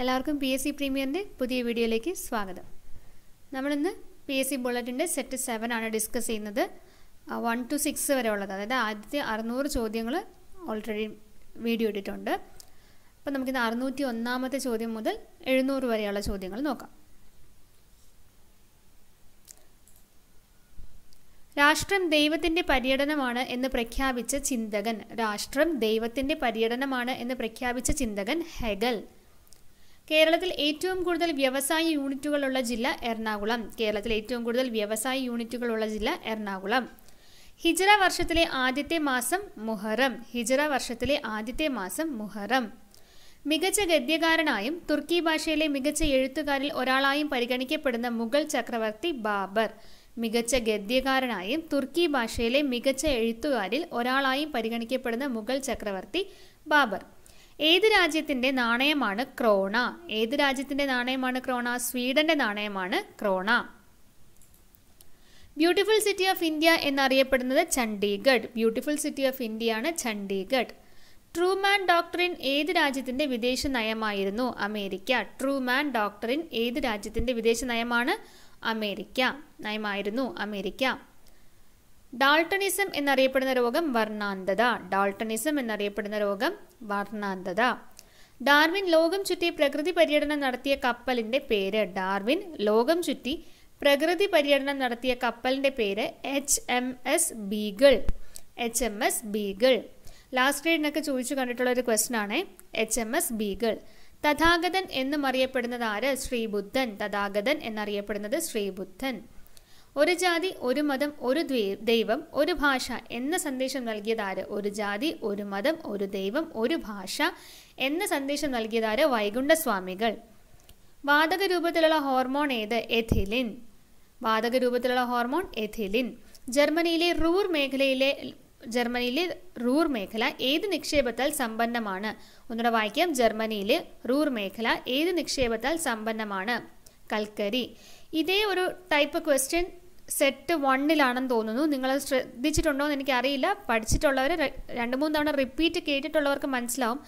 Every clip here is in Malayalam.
എല്ലാവർക്കും പി എസ് സി പ്രീമിയറിൻ്റെ പുതിയ വീഡിയോയിലേക്ക് സ്വാഗതം നമ്മളിന്ന് പി എസ് സി ബുള്ളറ്റിൻ്റെ സെറ്റ് സെവൻ ആണ് ഡിസ്കസ് ചെയ്യുന്നത് വൺ ടു സിക്സ് വരെ ഉള്ളത് അതായത് ആദ്യത്തെ അറുന്നൂറ് ചോദ്യങ്ങൾ ഓൾറെഡി വീഡിയോ ഇട്ടിട്ടുണ്ട് അപ്പം നമുക്കിന്ന് അറുന്നൂറ്റി ഒന്നാമത്തെ ചോദ്യം മുതൽ എഴുന്നൂറ് വരെയുള്ള ചോദ്യങ്ങൾ നോക്കാം രാഷ്ട്രം ദൈവത്തിൻ്റെ പര്യടനമാണ് എന്ന് പ്രഖ്യാപിച്ച ചിന്തകൻ രാഷ്ട്രം ദൈവത്തിൻ്റെ പര്യടനമാണ് എന്ന് പ്രഖ്യാപിച്ച ചിന്തകൻ ഹെഗൽ കേരളത്തിൽ ഏറ്റവും കൂടുതൽ വ്യവസായ യൂണിറ്റുകളുള്ള ജില്ല എറണാകുളം കേരളത്തിൽ ഏറ്റവും കൂടുതൽ വ്യവസായ യൂണിറ്റുകളുള്ള ജില്ല എറണാകുളം ഹിജറ വർഷത്തിലെ ആദ്യത്തെ മാസം മുഹറം ഹിജറ വർഷത്തിലെ ആദ്യത്തെ മാസം മുഹറം മികച്ച ഗദ്യകാരനായും തുർക്കി ഭാഷയിലെ മികച്ച എഴുത്തുകാരിൽ ഒരാളായും പരിഗണിക്കപ്പെടുന്ന മുഗൾ ചക്രവർത്തി ബാബർ മികച്ച ഗദ്യകാരനായും തുർക്കി ഭാഷയിലെ മികച്ച എഴുത്തുകാരിൽ ഒരാളായും പരിഗണിക്കപ്പെടുന്ന മുഗൾ ചക്രവർത്തി ബാബർ ഏത് രാജ്യത്തിന്റെ നാണയമാണ് ക്രോണ ഏത് രാജ്യത്തിന്റെ നാണയമാണ് ക്രോണ സ്വീഡൻ്റെ നാണയമാണ് krona beautiful city of India എന്നറിയപ്പെടുന്നത് ചണ്ഡീഗഡ് ബ്യൂട്ടിഫുൾ സിറ്റി ഓഫ് ഇന്ത്യയാണ് ചണ്ഡീഗഡ് ട്രൂമാൻ ഡോക്ടറിൻ ഏത് രാജ്യത്തിൻ്റെ വിദേശ നയമായിരുന്നു അമേരിക്ക ട്രൂമാൻ ഡോക്ടറിൻ ഏത് രാജ്യത്തിൻ്റെ വിദേശ നയമാണ് അമേരിക്ക നയമായിരുന്നു അമേരിക്ക ഡാൾട്ടണിസം എന്നറിയപ്പെടുന്ന രോഗം വർണ്ണാന്തത ഡാൾട്ടണിസം എന്നറിയപ്പെടുന്ന രോഗം വർണ്ണാന്തത ഡാർവിൻ ലോകം ചുറ്റി പ്രകൃതി പര്യടനം നടത്തിയ കപ്പലിന്റെ പേര് ഡാർവിൻ ലോകം ചുറ്റി പ്രകൃതി പര്യടനം നടത്തിയ കപ്പലിന്റെ പേര് H M S Beagle H M S Beagle last ഗ്രേഡിനൊക്കെ ചോദിച്ചു കണ്ടിട്ടുള്ള ഒരു ക്വസ്റ്റൻ ആണ് എച്ച് എം എസ് ബീഗിൾ തഥാഗതൻ എന്നും അറിയപ്പെടുന്നത് ആര് ശ്രീബുദ്ധൻ തഥാഗതൻ എന്നറിയപ്പെടുന്നത് ശ്രീബുദ്ധൻ ഒരു ജാതി ഒരു മതം ഒരു ദൈവം ഒരു ഭാഷ എന്ന സന്ദേശം നൽകിയതാര് ഒരു ജാതി ഒരു മതം ഒരു ദൈവം ഒരു ഭാഷ എന്ന സന്ദേശം നൽകിയതാര് വൈകുണ്ഠസ്വാമികൾ വാതക രൂപത്തിലുള്ള ഹോർമോൺ ഏത് എഥിലിൻ വാതക രൂപത്തിലുള്ള ഹോർമോൺ എഥിലിൻ ജർമ്മനിയിലെ റൂർ മേഖലയിലെ ജർമ്മനിയിലെ റൂർ മേഖല ഏത് നിക്ഷേപത്താൽ സമ്പന്നമാണ് ഒന്നുകൂടെ വായിക്കാം ജർമ്മനിയിലെ റൂർ മേഖല ഏത് നിക്ഷേപത്താൽ സമ്പന്നമാണ് കൽക്കരി ഇതേ ഒരു ടൈപ്പ് ക്വസ്റ്റ്യൻ സെറ്റ് വണ്ണിലാണെന്ന് തോന്നുന്നു നിങ്ങൾ ശ്രദ്ധിച്ചിട്ടുണ്ടോ എന്ന് എനിക്കറിയില്ല പഠിച്ചിട്ടുള്ളവർ രണ്ട് മൂന്ന് തവണ റിപ്പീറ്റ് കേട്ടിട്ടുള്ളവർക്ക് മനസ്സിലാവും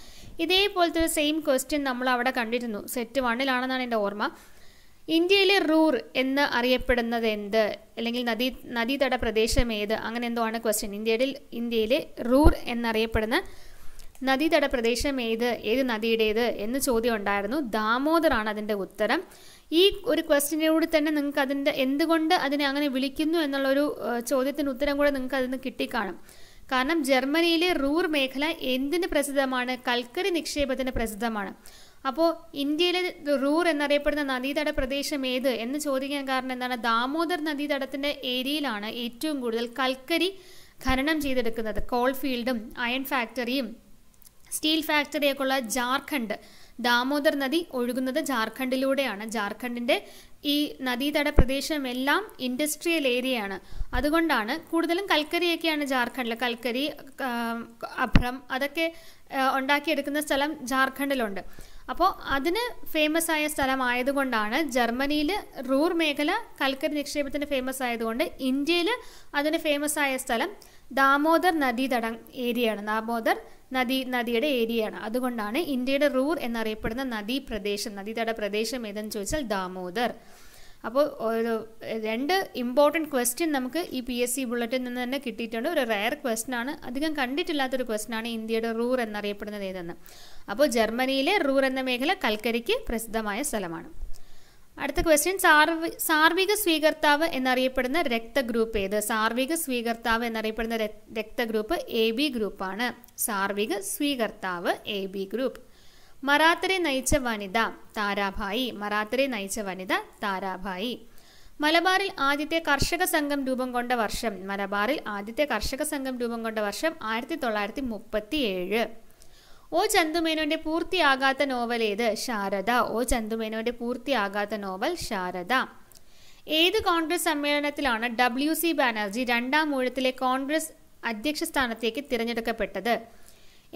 ഇതേപോലത്തെ ഒരു സെയിം ക്വസ്റ്റ്യൻ നമ്മൾ അവിടെ കണ്ടിരുന്നു സെറ്റ് വണ്ണിലാണെന്നാണ് എൻ്റെ ഓർമ്മ ഇന്ത്യയിലെ റൂർ എന്ന് അറിയപ്പെടുന്നത് എന്ത് അല്ലെങ്കിൽ നദീ നദീതട പ്രദേശം ഏത് അങ്ങനെ എന്തോ ആണ് ക്വസ്റ്റ്യൻ ഇന്ത്യയിൽ ഇന്ത്യയിലെ റൂർ എന്നറിയപ്പെടുന്ന നദീതട പ്രദേശം ഏത് ഏത് നദിയുടേത് എന്ന് ചോദ്യം ഉണ്ടായിരുന്നു ദാമോദർ ആണ് അതിൻ്റെ ഉത്തരം ഈ ഒരു ക്വസ്റ്റിനോട് തന്നെ നിങ്ങൾക്ക് അതിൻ്റെ എന്തുകൊണ്ട് അതിനെ അങ്ങനെ വിളിക്കുന്നു എന്നുള്ളൊരു ചോദ്യത്തിന് ഉത്തരം കൂടെ നിങ്ങൾക്ക് അതിന് കിട്ടിക്കാണും കാരണം ജർമ്മനിയിലെ റൂർ മേഖല എന്തിന് പ്രസിദ്ധമാണ് കൽക്കരി നിക്ഷേപത്തിന് പ്രസിദ്ധമാണ് അപ്പോൾ ഇന്ത്യയിലെ റൂർ എന്നറിയപ്പെടുന്ന നദീതട പ്രദേശം ഏത് എന്ന് ചോദിക്കാൻ കാരണം എന്താണ് ദാമോദർ നദീതടത്തിൻ്റെ ഏരിയയിലാണ് ഏറ്റവും കൂടുതൽ കൽക്കരി ഖനനം ചെയ്തെടുക്കുന്നത് കോൾ ഫീൽഡും അയൺ ഫാക്ടറിയും സ്റ്റീൽ ഫാക്ടറിയൊക്കെ ഉള്ള ജാർഖണ്ഡ് ദാമോദർ നദി ഒഴുകുന്നത് ജാർഖണ്ഡിലൂടെയാണ് ജാർഖണ്ഡിന്റെ ഈ നദീതട പ്രദേശമെല്ലാം ഇൻഡസ്ട്രിയൽ ഏരിയയാണ് അതുകൊണ്ടാണ് കൂടുതലും കൽക്കരിയൊക്കെയാണ് ജാർഖണ്ഡിൽ കൽക്കരി അഭ്രം അതൊക്കെ ഉണ്ടാക്കിയെടുക്കുന്ന സ്ഥലം ജാർഖണ്ഡിലുണ്ട് അപ്പോൾ അതിന് ഫേമസ് ആയ സ്ഥലമായതുകൊണ്ടാണ് ജർമ്മനിയിൽ റൂർ മേഖല കൽക്കരി നിക്ഷേപത്തിന് ഫേമസ് ആയതുകൊണ്ട് ഇന്ത്യയിൽ അതിന് ഫേമസ് ആയ സ്ഥലം ദാമോദർ നദീതടം ഏരിയയാണ് ദാമോദർ നദി നദിയുടെ ഏരിയയാണ് അതുകൊണ്ടാണ് ഇന്ത്യയുടെ റൂർ എന്നറിയപ്പെടുന്ന നദീ പ്രദേശം നദീതട പ്രദേശം ഏതെന്ന് ചോദിച്ചാൽ ദാമോദർ അപ്പോൾ ഒരു രണ്ട് ഇമ്പോർട്ടൻറ്റ് ക്വസ്റ്റ്യൻ നമുക്ക് ഈ പി എസ് സി ബുള്ളറ്റിൽ നിന്ന് തന്നെ കിട്ടിയിട്ടുണ്ട് ഒരു റയർ ക്വസ്റ്റ്യൻ ആണ് അധികം കണ്ടിട്ടില്ലാത്തൊരു ക്വസ്റ്റ്യൻ ആണ് ഇന്ത്യയുടെ റൂർ എന്നറിയപ്പെടുന്നത് ഏതെന്ന് അപ്പോൾ ജർമ്മനിയിലെ റൂർ എന്ന മേഖല കൽക്കരിക്ക് പ്രസിദ്ധമായ സ്ഥലമാണ് അടുത്ത ക്വസ്റ്റ്യൻ സാർവി സാർവിക സ്വീകർത്താവ് എന്നറിയപ്പെടുന്ന രക്തഗ്രൂപ്പ് ഏത് സാർവിക സ്വീകർത്താവ് എന്നറിയപ്പെടുന്ന രക്തഗ്രൂപ്പ് എ ബി ഗ്രൂപ്പാണ് സാർവിക സ്വീകർത്താവ് എ ബി ഗ്രൂപ്പ് മറാത്തരെ നയിച്ച വനിത താരാഭായി മറാത്തരെ നയിച്ച വനിത താരാഭായി മലബാറിൽ ആദ്യത്തെ കർഷക സംഘം രൂപം കൊണ്ട വർഷം മലബാറിൽ ആദ്യത്തെ കർഷക സംഘം രൂപം കൊണ്ട വർഷം ആയിരത്തി തൊള്ളായിരത്തി മുപ്പത്തി ഏഴ് ഒ ചന്തുമേനോന്റെ പൂർത്തിയാകാത്ത നോവൽ ഏത് ശാരദ ഒ ചന്തുമേനോന്റെ പൂർത്തിയാകാത്ത നോവൽ ശാരദ ഏത് കോൺഗ്രസ് സമ്മേളനത്തിലാണ് ഡബ്ല്യു സി ബാനർജി രണ്ടാം ഊഴത്തിലെ കോൺഗ്രസ് അധ്യക്ഷ സ്ഥാനത്തേക്ക് തിരഞ്ഞെടുക്കപ്പെട്ടത്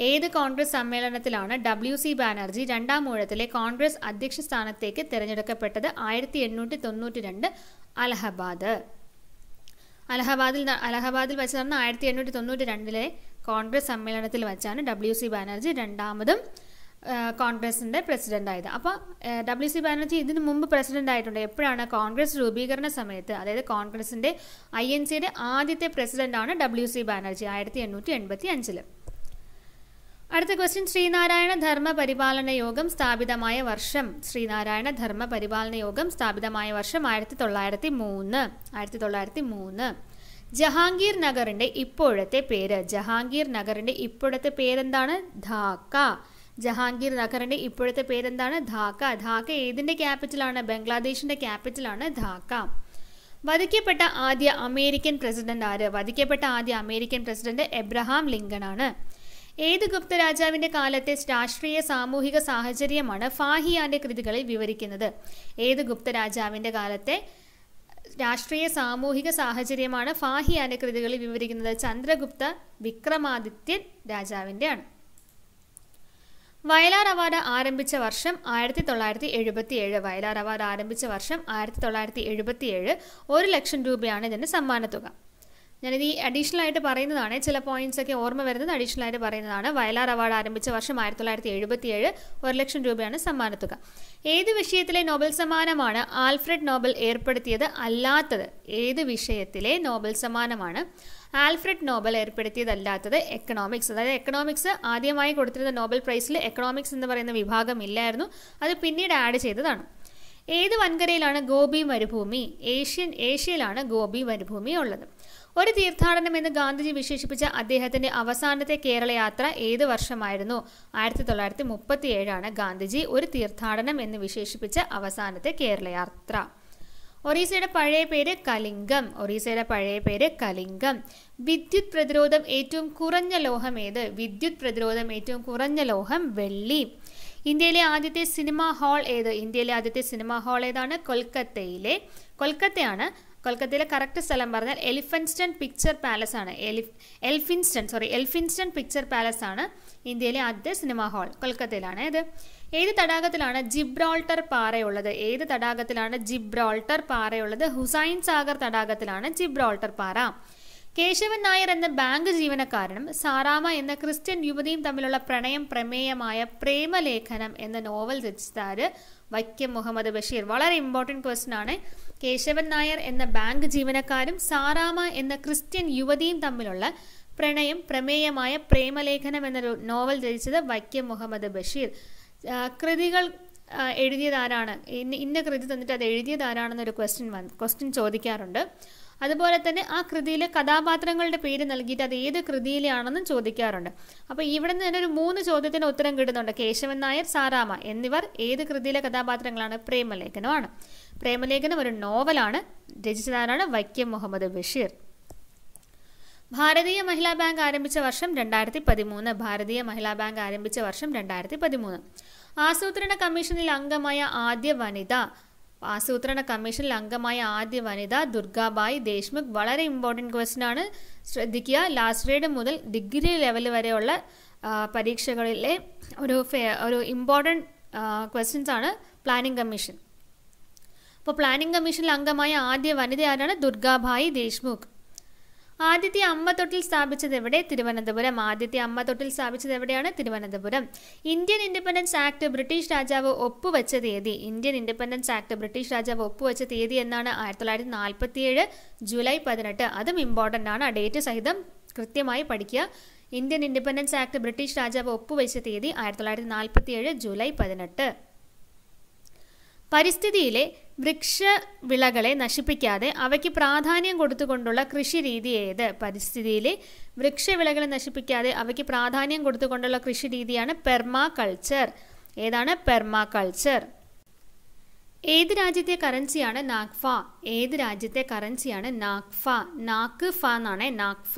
ഏത് കോൺഗ്രസ് സമ്മേളനത്തിലാണ് ഡബ്ല്യു സി ബാനർജി രണ്ടാം ഊഴത്തിലെ കോൺഗ്രസ് അധ്യക്ഷ സ്ഥാനത്തേക്ക് തിരഞ്ഞെടുക്കപ്പെട്ടത് ആയിരത്തി എണ്ണൂറ്റി തൊണ്ണൂറ്റി രണ്ട് അലഹബാദ് അലഹബാദിൽ അലഹബാദിൽ വെച്ച് നടന്ന ആയിരത്തി എണ്ണൂറ്റി തൊണ്ണൂറ്റി രണ്ടിലെ കോൺഗ്രസ് സമ്മേളനത്തിൽ വെച്ചാണ് ഡബ്ല്യു സി ബാനർജി രണ്ടാമതും കോൺഗ്രസിൻ്റെ ആയത് അപ്പോൾ ഡബ്ല്യു സി ബാനർജി ഇതിനു മുമ്പ് പ്രസിഡൻ്റ് ആയിട്ടുണ്ട് എപ്പോഴാണ് കോൺഗ്രസ് രൂപീകരണ സമയത്ത് അതായത് കോൺഗ്രസിൻ്റെ ഐ എൻ സിയുടെ ആദ്യത്തെ പ്രസിഡൻ്റാണ് ഡബ്ല്യു സി ബാനർജി ആയിരത്തി എണ്ണൂറ്റി എൺപത്തി അഞ്ചിൽ അടുത്ത ക്വസ്റ്റ്യൻ ശ്രീനാരായണ ധർമ്മ പരിപാലന യോഗം സ്ഥാപിതമായ വർഷം ശ്രീനാരായണ ധർമ്മ പരിപാലന യോഗം സ്ഥാപിതമായ വർഷം ആയിരത്തി തൊള്ളായിരത്തി മൂന്ന് ആയിരത്തി തൊള്ളായിരത്തി മൂന്ന് ജഹാംഗീർ നഗറിൻ്റെ ഇപ്പോഴത്തെ പേര് ജഹാംഗീർ നഗറിൻ്റെ ഇപ്പോഴത്തെ പേരെന്താണ് ധാക്ക ജഹാംഗീർ നഗറിൻ്റെ ഇപ്പോഴത്തെ പേരെന്താണ് ധാക്ക ധാക്ക ഏതിൻ്റെ ക്യാപിറ്റലാണ് ബംഗ്ലാദേശിൻ്റെ ക്യാപിറ്റലാണ് ധാക്ക വധിക്കപ്പെട്ട ആദ്യ അമേരിക്കൻ പ്രസിഡന്റ് ആര് വധിക്കപ്പെട്ട ആദ്യ അമേരിക്കൻ പ്രസിഡന്റ് എബ്രഹാം ലിങ്കൺ ആണ് ഏത് ഗുപ്ത രാജാവിന്റെ കാലത്തെ രാഷ്ട്രീയ സാമൂഹിക സാഹചര്യമാണ് ഫാഹിയാന്റെ കൃതികളിൽ വിവരിക്കുന്നത് ഏത് ഗുപ്ത രാജാവിന്റെ കാലത്തെ രാഷ്ട്രീയ സാമൂഹിക സാഹചര്യമാണ് ഫാഹിയാന്റെ കൃതികളിൽ വിവരിക്കുന്നത് ചന്ദ്രഗുപ്ത വിക്രമാദിത്യൻ രാജാവിൻ്റെയാണ് വയലാർ അവാർഡ് ആരംഭിച്ച വർഷം ആയിരത്തി തൊള്ളായിരത്തി എഴുപത്തി ഏഴ് വയലാർ അവാർഡ് ആരംഭിച്ച വർഷം ആയിരത്തി തൊള്ളായിരത്തി എഴുപത്തി ഏഴ് ഒരു ലക്ഷം രൂപയാണ് ഇതിന് സമ്മാനത്തുക ഞാനിത് ഈ അഡീഷണൽ ആയിട്ട് പറയുന്നതാണ് ചില പോയിന്റ്സ് ഒക്കെ ഓർമ്മ വരുന്നത് അഡീഷണൽ ആയിട്ട് പറയുന്നതാണ് വയലാർ അവാർഡ് ആരംഭിച്ച വർഷം ആയിരത്തി തൊള്ളായിരത്തി ഏഴ് ഒരു ലക്ഷം രൂപയാണ് സമ്മാനത്തുക ഏത് വിഷയത്തിലെ നോബൽ സമ്മാനമാണ് ആൽഫ്രഡ് നോബൽ ഏർപ്പെടുത്തിയത് അല്ലാത്തത് ഏത് വിഷയത്തിലെ നോബൽ സമ്മാനമാണ് ആൽഫ്രഡ് നോബൽ ഏർപ്പെടുത്തിയതല്ലാത്തത് എക്കണോമിക്സ് അതായത് എക്കണോമിക്സ് ആദ്യമായി കൊടുത്തിരുന്ന നോബൽ പ്രൈസിൽ എക്കണോമിക്സ് എന്ന് പറയുന്ന വിഭാഗം ഇല്ലായിരുന്നു അത് പിന്നീട് ആഡ് ചെയ്തതാണ് ഏത് വൻകരയിലാണ് ഗോപി മരുഭൂമി ഏഷ്യൻ ഏഷ്യയിലാണ് ഗോപി മരുഭൂമി ഉള്ളത് ഒരു തീർത്ഥാടനം എന്ന് ഗാന്ധിജി വിശേഷിപ്പിച്ച അദ്ദേഹത്തിന്റെ അവസാനത്തെ കേരളയാത്ര ഏത് വർഷമായിരുന്നു ആയിരത്തി തൊള്ളായിരത്തി മുപ്പത്തി ഏഴാണ് ഗാന്ധിജി ഒരു തീർത്ഥാടനം എന്ന് വിശേഷിപ്പിച്ച അവസാനത്തെ കേരളയാത്ര ഒറീസയുടെ പഴയ പേര് കലിംഗം ഒറീസയുടെ പഴയ പേര് കലിംഗം വിദ്യുത് പ്രതിരോധം ഏറ്റവും കുറഞ്ഞ ലോഹം ഏത് വിദ്യുത് പ്രതിരോധം ഏറ്റവും കുറഞ്ഞ ലോഹം വെള്ളി ഇന്ത്യയിലെ ആദ്യത്തെ സിനിമാ ഹാൾ ഏത് ഇന്ത്യയിലെ ആദ്യത്തെ സിനിമാ ഹാൾ ഏതാണ് കൊൽക്കത്തയിലെ കൊൽക്കത്തയാണ് കൊൽക്കത്തയിലെ കറക്റ്റ് സ്ഥലം പറഞ്ഞാൽ എലിഫൻസ്റ്റൺ പിക്ചർ പാലസ് ആണ് എലിഫ് Elphinstone sorry Elphinstone picture palace ആണ് ഇന്ത്യയിലെ ആദ്യത്തെ സിനിമാ ഹാൾ കൊൽക്കത്തയിലാണ് ഇത് ഏത് തടാകത്തിലാണ് ജിബ്രോൾട്ടർ പാറയുള്ളത് ഏത് തടാകത്തിലാണ് ജിബ്രോൾട്ടർ പാറയുള്ളത് ഹുസൈൻ സാഗർ തടാകത്തിലാണ് ജിബ്രോൾട്ടർ പാറ കേശവൻ നായർ എന്ന ബാങ്ക് ജീവനക്കാരനും സാറാമ എന്ന ക്രിസ്ത്യൻ യുവതിയും തമ്മിലുള്ള പ്രണയം പ്രമേയമായ പ്രേമലേഖനം എന്ന നോവൽ രചിച്ചതാര് വൈക്കം മുഹമ്മദ് ബഷീർ വളരെ ഇമ്പോർട്ടൻറ്റ് ക്വസ്റ്റൻ ആണ് കേശവൻ നായർ എന്ന ബാങ്ക് ജീവനക്കാരും സാറാമ എന്ന ക്രിസ്ത്യൻ യുവതിയും തമ്മിലുള്ള പ്രണയം പ്രമേയമായ പ്രേമലേഖനം എന്ന നോവൽ രചിച്ചത് വൈക്കം മുഹമ്മദ് ബഷീർ കൃതികൾ എഴുതിയതാരാണ് ഇന്ന ഇന്ന കൃതി തന്നിട്ട് അത് എഴുതിയതാരാണെന്നൊരു ക്വസ്റ്റ്യൻ വന്ന് ക്വസ്റ്റ്യൻ ചോദിക്കാറുണ്ട് അതുപോലെ തന്നെ ആ കൃതിയിലെ കഥാപാത്രങ്ങളുടെ പേര് നൽകിയിട്ട് അത് ഏത് കൃതിയിലാണെന്നും ചോദിക്കാറുണ്ട് അപ്പോൾ ഇവിടെ നിന്ന് തന്നെ ഒരു മൂന്ന് ചോദ്യത്തിന് ഉത്തരം കിട്ടുന്നുണ്ട് കേശവൻ നായർ സാറാമ എന്നിവർ ഏത് കൃതിയിലെ കഥാപാത്രങ്ങളാണ് പ്രേമലേഖനമാണ് പ്രേമലേഖനം ഒരു നോവലാണ് രചിച്ചതാരാണ് വൈക്കം മുഹമ്മദ് ബഷീർ ഭാരതീയ മഹിളാ ബാങ്ക് ആരംഭിച്ച വർഷം രണ്ടായിരത്തി പതിമൂന്ന് ഭാരതീയ മഹിളാ ബാങ്ക് ആരംഭിച്ച വർഷം രണ്ടായിരത്തി പതിമൂന്ന് ആസൂത്രണ കമ്മീഷനിൽ അംഗമായ ആദ്യ വനിത ആസൂത്രണ കമ്മീഷനിൽ അംഗമായ ആദ്യ വനിത ദുർഗാബായി ദേശ്മുഖ് വളരെ ഇമ്പോർട്ടൻറ്റ് ക്വസ്റ്റ്യൻ ആണ് ശ്രദ്ധിക്കുക ലാസ്റ്റ് ഗ്രേഡ് മുതൽ ഡിഗ്രി ലെവൽ വരെയുള്ള പരീക്ഷകളിലെ ഒരു ഒരു ഇമ്പോർട്ടൻറ്റ് ക്വസ്റ്റ്യൻസ് ആണ് പ്ലാനിംഗ് കമ്മീഷൻ അപ്പോൾ പ്ലാനിംഗ് കമ്മീഷനിൽ അംഗമായ ആദ്യ വനിത ആരാണ് ദുർഗാഭായി ദേശ്മുഖ് ആദ്യത്തെ അമ്മ തൊട്ടിൽ സ്ഥാപിച്ചത് എവിടെ തിരുവനന്തപുരം ആദ്യത്തെ അമ്മ തൊട്ടിൽ സ്ഥാപിച്ചത് എവിടെയാണ് Thiruvananthapuram Indian Independence Act British രാജാവ് ഒപ്പുവച്ച തീയതി ഇന്ത്യൻ ഇൻഡിപെൻഡൻസ് ആക്ട് ബ്രിട്ടീഷ് രാജാവ് ഒപ്പുവച്ച തീയതി എന്നാണ് ആയിരത്തി തൊള്ളായിരത്തി നാൽപ്പത്തിയേഴ് ജൂലൈ പതിനെട്ട് അതും ഇമ്പോർട്ടൻ്റ് ആണ് ആ ഡേറ്റ് സഹിതം കൃത്യമായി പഠിക്കുക ഇന്ത്യൻ ഇൻഡിപെൻഡൻസ് ആക്ട് ബ്രിട്ടീഷ് രാജാവ് ഒപ്പുവച്ച തീയതി ആയിരത്തി തൊള്ളായിരത്തി നാൽപ്പത്തിയേഴ് ജൂലൈ പതിനെട്ട് പരിസ്ഥിതിയിലെ വൃക്ഷ വിളകളെ നശിപ്പിക്കാതെ അവയ്ക്ക് പ്രാധാന്യം കൊടുത്തുകൊണ്ടുള്ള കൃഷി രീതി ഏത് പരിസ്ഥിതിയിലെ വൃക്ഷവിളകളെ നശിപ്പിക്കാതെ അവയ്ക്ക് പ്രാധാന്യം കൊടുത്തുകൊണ്ടുള്ള കൃഷി രീതിയാണ് പെർമാകൾച്ചർ ഏതാണ് പെർമാകൾച്ചർ ഏത് രാജ്യത്തെ കറൻസിയാണ് നാഗ്ഫ ഏത് രാജ്യത്തെ കറൻസിയാണ് നാഗ്ഫ നാക്ക് ഫ എന്നാണ് നാഗ്ഫ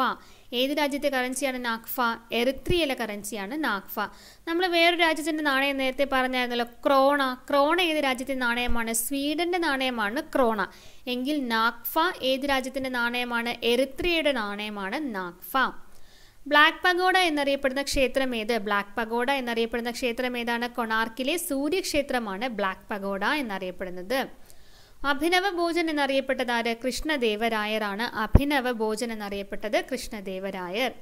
ഏത് രാജ്യത്തെ കറൻസിയാണ് നാക്ഫ എറിത്രിയയിലെ കറൻസിയാണ് നാക്ഫ നമ്മൾ വേറൊരു രാജ്യത്തിൻ്റെ നാണയം നേരത്തെ പറഞ്ഞായിരുന്നല്ലോ ക്രോണ ക്രോണ ഏത് രാജ്യത്തെ നാണയമാണ് സ്വീഡൻ്റെ നാണയമാണ് ക്രോണ എങ്കിൽ നാക്ഫ ഏത് രാജ്യത്തിൻ്റെ നാണയമാണ് എറിത്രിയയുടെ നാണയമാണ് നാക്ഫ ബ്ലാക്ക് പഗോഡ എന്നറിയപ്പെടുന്ന ക്ഷേത്രം ഏത് ബ്ലാക്ക് പഗോഡ എന്നറിയപ്പെടുന്ന ക്ഷേത്രം ഏതാണ് കൊണാർക്കിലെ സൂര്യക്ഷേത്രമാണ് ബ്ലാക്ക് പഗോഡ എന്നറിയപ്പെടുന്നത് അഭിനവ ഭോജൻ എന്നറിയപ്പെട്ടത് ആര് കൃഷ്ണദേവരായരാണ് അഭിനവ ഭോജൻ എന്നറിയപ്പെട്ടത് കൃഷ്ണദേവരായർ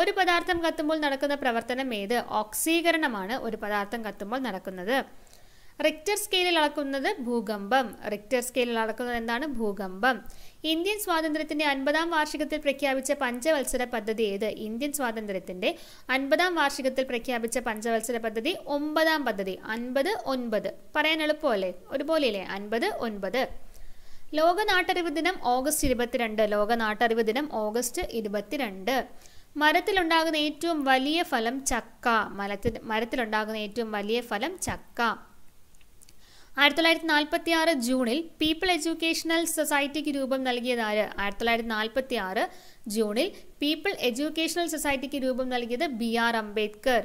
ഒരു പദാർത്ഥം കത്തുമ്പോൾ നടക്കുന്ന പ്രവർത്തനം ഏത് ഓക്സീകരണമാണ് ഒരു പദാർത്ഥം കത്തുമ്പോൾ നടക്കുന്നത് റിക്ടർ സ്കെയിലിൽ അളക്കുന്നത് ഭൂകമ്പം റിക്ടർ സ്കെയിലിൽ അളക്കുന്നത് എന്താണ് ഭൂകമ്പം ഇന്ത്യൻ സ്വാതന്ത്ര്യത്തിന്റെ അൻപതാം വാർഷികത്തിൽ പ്രഖ്യാപിച്ച പഞ്ചവത്സര പദ്ധതി ഏത് ഇന്ത്യൻ സ്വാതന്ത്ര്യത്തിന്റെ അൻപതാം വാർഷികത്തിൽ പ്രഖ്യാപിച്ച പഞ്ചവത്സര പദ്ധതി ഒമ്പതാം പദ്ധതി അൻപത് ഒൻപത് പറയാൻ എളുപ്പമല്ലേ ഒരുപോലെയല്ലേ അൻപത് ഒൻപത് ലോക നാട്ടറിവ് ദിനം ഓഗസ്റ്റ് ഇരുപത്തിരണ്ട് ലോക നാട്ടറിവ് ദിനം ഓഗസ്റ്റ് ഇരുപത്തിരണ്ട് മരത്തിലുണ്ടാകുന്ന ഏറ്റവും വലിയ ഫലം ചക്ക മരത്തിൽ മരത്തിലുണ്ടാകുന്ന ഏറ്റവും വലിയ ഫലം ചക്ക ആയിരത്തി തൊള്ളായിരത്തി നാൽപ്പത്തി ആറ് ജൂണിൽ പീപ്പിൾ എഡ്യൂക്കേഷണൽ സൊസൈറ്റിക്ക് രൂപം നൽകിയതാര് ആയിരത്തി തൊള്ളായിരത്തി നാൽപ്പത്തി ആറ് ജൂണിൽ പീപ്പിൾ എഡ്യൂക്കേഷണൽ സൊസൈറ്റിക്ക് രൂപം നൽകിയത് ബി ആർ അംബേദ്കർ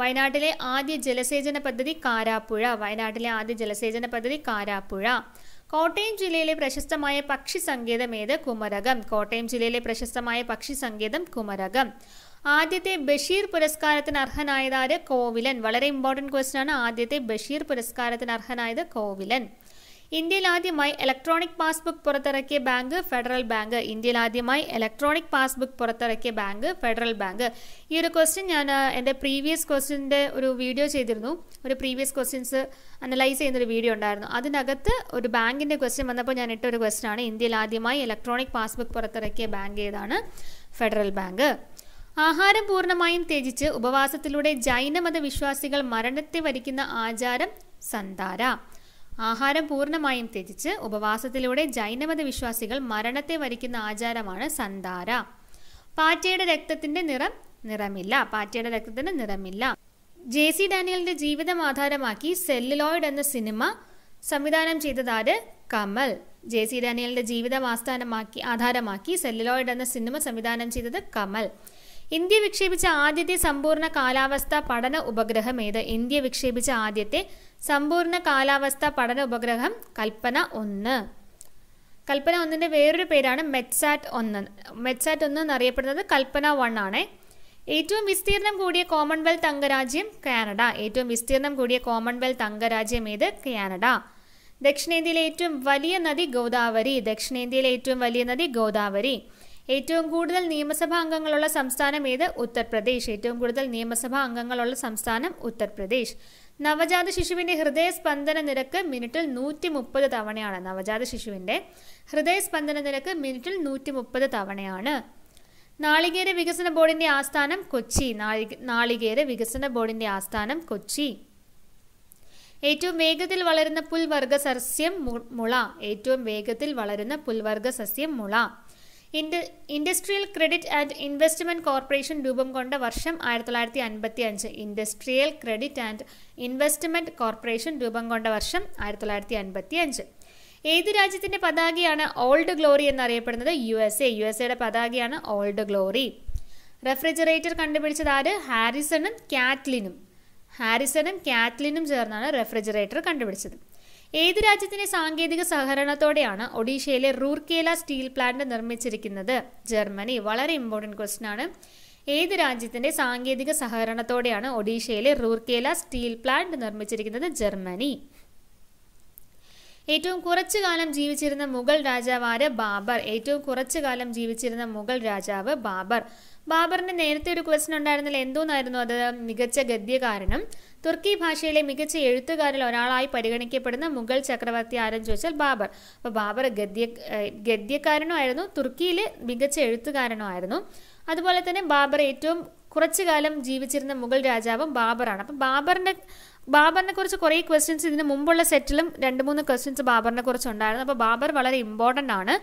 വയനാട്ടിലെ ആദ്യ ജലസേചന പദ്ധതി കാരാപ്പുഴ വയനാട്ടിലെ ആദ്യ ജലസേചന പദ്ധതി കാരാപ്പുഴ കോട്ടയം ജില്ലയിലെ പ്രശസ്തമായ പക്ഷി സങ്കേതം ഏത് കുമരകം കോട്ടയം ജില്ലയിലെ പ്രശസ്തമായ പക്ഷി സങ്കേതം കുമരകം ആദ്യത്തെ ബഷീർ പുരസ്കാരത്തിന് അർഹനായതാര് കോവിലൻ വളരെ ഇമ്പോർട്ടൻറ്റ് ക്വസ്റ്റൻ ആണ് ആദ്യത്തെ ബഷീർ പുരസ്കാരത്തിന് അർഹനായത് കോവിലൻ ഇന്ത്യയിൽ ആദ്യമായി ഇലക്ട്രോണിക് പാസ്ബുക്ക് പുറത്തിറക്കിയ ബാങ്ക് ഫെഡറൽ ബാങ്ക് ഇന്ത്യയിൽ ആദ്യമായി ഇലക്ട്രോണിക് പാസ്ബുക്ക് പുറത്തിറക്കിയ ബാങ്ക് ഫെഡറൽ ബാങ്ക് ഈ ഒരു ക്വസ്റ്റ്യൻ ഞാൻ എൻ്റെ പ്രീവിയസ് ക്വസ്റ്റ്യൻ്റെ ഒരു വീഡിയോ ചെയ്തിരുന്നു ഒരു പ്രീവിയസ് ക്വസ്റ്റ്യൻസ് അനലൈസ് ചെയ്യുന്നൊരു വീഡിയോ ഉണ്ടായിരുന്നു അതിനകത്ത് ഒരു ബാങ്കിൻ്റെ ക്വസ്റ്റ്യൻ വന്നപ്പോൾ ഞാൻ ഇട്ട ഒരു ക്വസ്റ്റ്യൻ ആണ് ഇന്ത്യയിൽ ആദ്യമായി ഇലക്ട്രോണിക് പാസ്ബുക്ക് പുറത്തിറക്കിയ ബാങ്ക് ഏതാണ് ഫെഡറൽ ബാങ്ക് ആഹാരം പൂർണ്ണമായും ത്യജിച്ച് ഉപവാസത്തിലൂടെ ജൈനമത വിശ്വാസികൾ മരണത്തെ വരിക്കുന്ന ആചാരം സന്താര ആഹാരം പൂർണ്ണമായും ത്യജിച്ച് ഉപവാസത്തിലൂടെ ജൈനമത വിശ്വാസികൾ മരണത്തെ വരിക്കുന്ന ആചാരമാണ് സന്താര പാറ്റയുടെ രക്തത്തിന്റെ നിറം നിറമില്ല പാറ്റയുടെ രക്തത്തിന് നിറമില്ല ജെ സി ഡാനിയലിന്റെ ജീവിതം ആധാരമാക്കി സെല്ലുലോയിഡ് എന്ന സിനിമ സംവിധാനം ചെയ്തതാര് കമൽ ജെ സി ഡാനിയലിന്റെ ജീവിതം ആസ്ഥാനമാക്കി ആധാരമാക്കി സെല്ലുലോയിഡ് എന്ന സിനിമ സംവിധാനം ചെയ്തത് കമൽ ഇന്ത്യ വിക്ഷേപിച്ച ആദ്യത്തെ സമ്പൂർണ്ണ കാലാവസ്ഥ പഠന ഉപഗ്രഹം ഏത് ഇന്ത്യ വിക്ഷേപിച്ച ആദ്യത്തെ സമ്പൂർണ്ണ കാലാവസ്ഥ പഠന ഉപഗ്രഹം കൽപ്പന ഒന്ന് കൽപ്പന ഒന്നിൻ്റെ വേറൊരു പേരാണ് മെറ്റ്സാറ്റ് ഒന്ന് മെറ്റ്സാറ്റ് ഒന്ന് എന്നറിയപ്പെടുന്നത് കൽപ്പന വൺ ആണ് ഏറ്റവും വിസ്തീർണം കൂടിയ കോമൺവെൽത്ത് അംഗരാജ്യം കാനഡ ഏറ്റവും വിസ്തീർണം കൂടിയ കോമൺവെൽത്ത് അംഗരാജ്യം ഏത് കാനഡ ദക്ഷിണേന്ത്യയിലെ ഏറ്റവും വലിയ നദി ഗോദാവരി ദക്ഷിണേന്ത്യയിലെ ഏറ്റവും വലിയ നദി ഗോദാവരി ഏറ്റവും കൂടുതൽ നിയമസഭാ അംഗങ്ങളുള്ള സംസ്ഥാനം ഏത് ഉത്തർപ്രദേശ് ഏറ്റവും കൂടുതൽ നിയമസഭാ അംഗങ്ങളുള്ള സംസ്ഥാനം ഉത്തർപ്രദേശ് നവജാത ശിശുവിന്റെ ഹൃദയ സ്പന്ദന നിരക്ക് മിനിറ്റിൽ നൂറ്റി മുപ്പത് തവണയാണ് നവജാത ശിശുവിന്റെ ഹൃദയ സ്പന്ദന നിരക്ക് മിനിറ്റിൽ നൂറ്റി മുപ്പത് തവണയാണ് നാളികേര വികസന ബോർഡിന്റെ ആസ്ഥാനം കൊച്ചി നാളികേര വികസന ബോർഡിന്റെ ആസ്ഥാനം കൊച്ചി ഏറ്റവും വേഗത്തിൽ വളരുന്ന പുൽവർഗ സസ്യം മുള ഏറ്റവും വേഗത്തിൽ വളരുന്ന പുൽവർഗ സസ്യം മുള industrial credit and investment corporation രൂപം കൊണ്ട വർഷം ആയിരത്തി തൊള്ളായിരത്തി അൻപത്തി അഞ്ച് industrial credit and investment corporation രൂപം കൊണ്ട വർഷം ആയിരത്തി തൊള്ളായിരത്തി അൻപത്തി അഞ്ച് ഏത് രാജ്യത്തിൻ്റെ പതാകയാണ് ഓൾഡ് ഗ്ലോറി എന്നറിയപ്പെടുന്നത് U S A U S എയുടെ പതാകയാണ് ഓൾഡ് ഗ്ലോറി റെഫ്രിജറേറ്റർ കണ്ടുപിടിച്ചത് ആര് ഹാരിസണും കാറ്റ്ലിനും ഹാരിസണും കാറ്റ്ലിനും ചേർന്നാണ് റെഫ്രിജറേറ്റർ കണ്ടുപിടിച്ചത് ഏത് രാജ്യത്തിന്റെ സാങ്കേതിക സഹകരണത്തോടെയാണ് ഒഡീഷയിലെ റൂർക്കേല സ്റ്റീൽ പ്ലാന്റ് നിർമ്മിച്ചിരിക്കുന്നത് ജർമ്മനി വളരെ ഇമ്പോർട്ടൻറ്റ് ക്വസ്റ്റൻ ആണ് ഏത് രാജ്യത്തിന്റെ സാങ്കേതിക സഹകരണത്തോടെയാണ് ഒഡീഷയിലെ റൂർക്കേല സ്റ്റീൽ പ്ലാന്റ് നിർമ്മിച്ചിരിക്കുന്നത് ജർമ്മനി ഏറ്റവും കുറച്ചു കാലം ജീവിച്ചിരുന്ന മുഗൾ രാജാവാര് ബാബർ ഏറ്റവും കുറച്ചു കാലം ജീവിച്ചിരുന്ന മുഗൾ രാജാവ് ബാബർ ബാബറിന് നേരത്തെ ഒരു ക്വസ്റ്റൻ ഉണ്ടായിരുന്നില്ല എന്തോന്നായിരുന്നു അത് മികച്ച ഗദ്യകാരനും തുർക്കി ഭാഷയിലെ മികച്ച എഴുത്തുകാരിൽ ഒരാളായി പരിഗണിക്കപ്പെടുന്ന മുഗൾ ചക്രവർത്തി ആരെന്ന് ചോദിച്ചാൽ ബാബർ അപ്പോൾ ബാബർ ഗദ്യ ഗദ്യക്കാരനും ആയിരുന്നു തുർക്കിയിലെ മികച്ച എഴുത്തുകാരനും ആയിരുന്നു അതുപോലെ തന്നെ ബാബർ ഏറ്റവും കുറച്ചു കാലം ജീവിച്ചിരുന്ന മുഗൾ രാജാവും ബാബറാണ് അപ്പം ബാബറിൻ്റെ ബാബറിനെ കുറിച്ച് കുറേ ക്വസ്റ്റ്യൻസ് ഇതിന് മുമ്പുള്ള സെറ്റിലും രണ്ട് മൂന്ന് ക്വസ്റ്റ്യൻസ് ബാബറിനെ കുറിച്ച് ഉണ്ടായിരുന്നു അപ്പോൾ ബാബർ വളരെ ഇമ്പോർട്ടൻ്റ് ആണ്